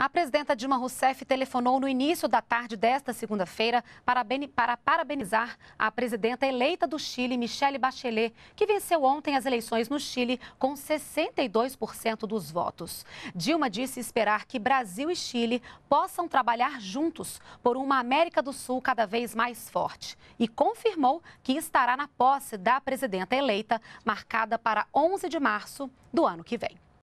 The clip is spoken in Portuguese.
A presidenta Dilma Rousseff telefonou no início da tarde desta segunda-feira para parabenizar a presidenta eleita do Chile, Michelle Bachelet, que venceu ontem as eleições no Chile com 62% dos votos. Dilma disse esperar que Brasil e Chile possam trabalhar juntos por uma América do Sul cada vez mais forte e confirmou que estará na posse da presidenta eleita, marcada para 11 de março do ano que vem.